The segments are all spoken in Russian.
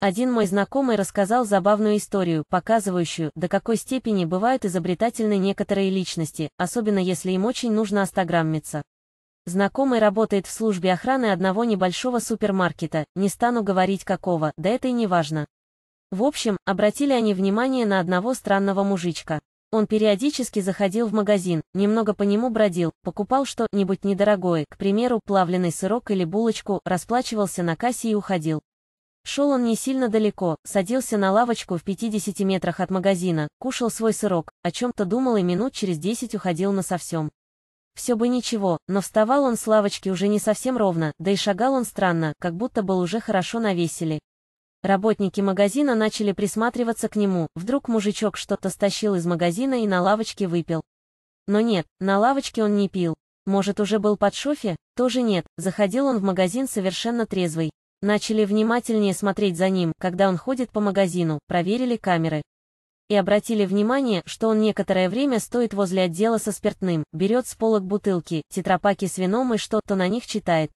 Один мой знакомый рассказал забавную историю, показывающую, до какой степени бывают изобретательны некоторые личности, особенно если им очень нужно остаграммиться. Знакомый работает в службе охраны одного небольшого супермаркета, не стану говорить какого, да это и не важно. В общем, обратили они внимание на одного странного мужичка. Он периодически заходил в магазин, немного по нему бродил, покупал что-нибудь недорогое, к примеру, плавленый сырок или булочку, расплачивался на кассе и уходил. Шел он не сильно далеко, садился на лавочку в 50 метрах от магазина, кушал свой сырок, о чем-то думал и минут через 10 уходил на совсем. Все бы ничего, но вставал он с лавочки уже не совсем ровно, да и шагал он странно, как будто был уже хорошо на Работники магазина начали присматриваться к нему, вдруг мужичок что-то стащил из магазина и на лавочке выпил. Но нет, на лавочке он не пил. Может, уже был под шофе? Тоже нет, заходил он в магазин совершенно трезвый, Начали внимательнее смотреть за ним, когда он ходит по магазину, проверили камеры. И обратили внимание, что он некоторое время стоит возле отдела со спиртным, берет с полок бутылки, тетрапаки с вином и что-то на них читает.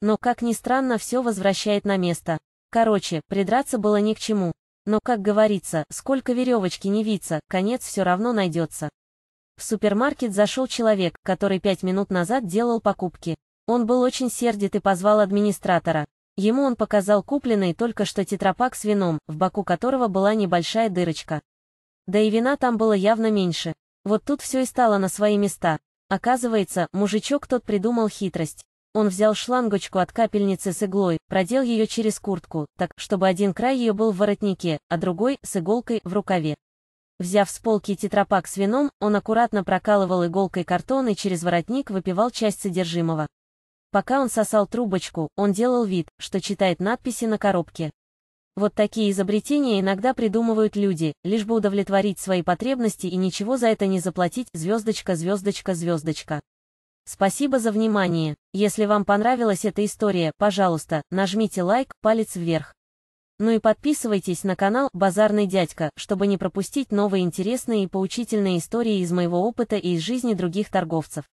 Но, как ни странно, все возвращает на место. Короче, придраться было ни к чему. Но, как говорится, сколько веревочки не виться, конец все равно найдется. В супермаркет зашел человек, который пять минут назад делал покупки. Он был очень сердит и позвал администратора. Ему он показал купленный только что тетрапак с вином, в боку которого была небольшая дырочка. Да и вина там было явно меньше. Вот тут все и стало на свои места. Оказывается, мужичок тот придумал хитрость. Он взял шлангочку от капельницы с иглой, продел ее через куртку, так, чтобы один край ее был в воротнике, а другой — с иголкой в рукаве. Взяв с полки тетрапак с вином, он аккуратно прокалывал иголкой картон и через воротник выпивал часть содержимого. Пока он сосал трубочку, он делал вид, что читает надписи на коробке. Вот такие изобретения иногда придумывают люди, лишь бы удовлетворить свои потребности и ничего за это не заплатить, звездочка, звездочка, звездочка. Спасибо за внимание. Если вам понравилась эта история, пожалуйста, нажмите лайк, палец вверх. Ну и подписывайтесь на канал «Базарный дядька», чтобы не пропустить новые интересные и поучительные истории из моего опыта и из жизни других торговцев.